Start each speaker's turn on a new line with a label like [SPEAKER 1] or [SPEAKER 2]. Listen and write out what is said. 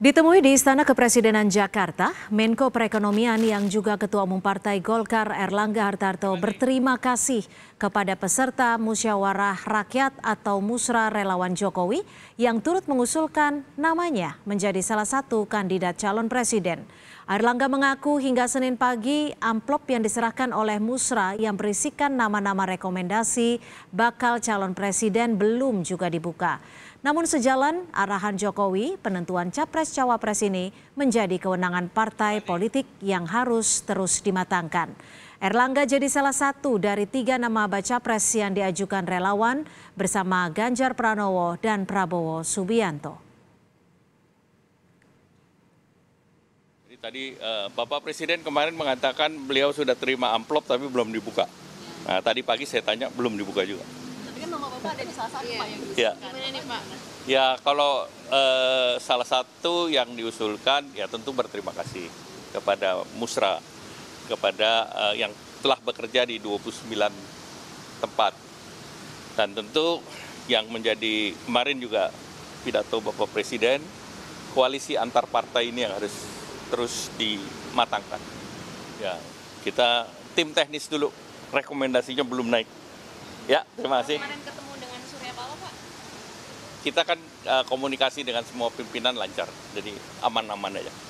[SPEAKER 1] Ditemui di Istana Kepresidenan Jakarta, Menko Perekonomian yang juga Ketua Umum Partai Golkar Erlangga Hartarto berterima kasih kepada peserta Musyawarah Rakyat atau Musra Relawan Jokowi yang turut mengusulkan namanya menjadi salah satu kandidat calon presiden. Erlangga mengaku hingga Senin pagi amplop yang diserahkan oleh Musra yang berisikan nama-nama rekomendasi bakal calon presiden belum juga dibuka. Namun sejalan arahan Jokowi, penentuan capres-cawapres ini menjadi kewenangan partai politik yang harus terus dimatangkan. Erlangga jadi salah satu dari tiga nama baca pres yang diajukan relawan bersama Ganjar Pranowo dan Prabowo Subianto.
[SPEAKER 2] Jadi tadi eh, Bapak Presiden kemarin mengatakan beliau sudah terima amplop tapi belum dibuka. Nah, tadi pagi saya tanya belum dibuka juga.
[SPEAKER 3] Pak dari salah satu yang iya. diusulkan. Ya.
[SPEAKER 2] Ya kalau eh, salah satu yang diusulkan ya tentu berterima kasih kepada Musra kepada eh, yang telah bekerja di 29 tempat dan tentu yang menjadi kemarin juga pidato Bapak Presiden koalisi antar partai ini yang harus terus dimatangkan. Ya, kita tim teknis dulu rekomendasinya belum naik. Ya, terima kasih kita kan eh, komunikasi dengan semua pimpinan lancar, jadi aman-aman aja.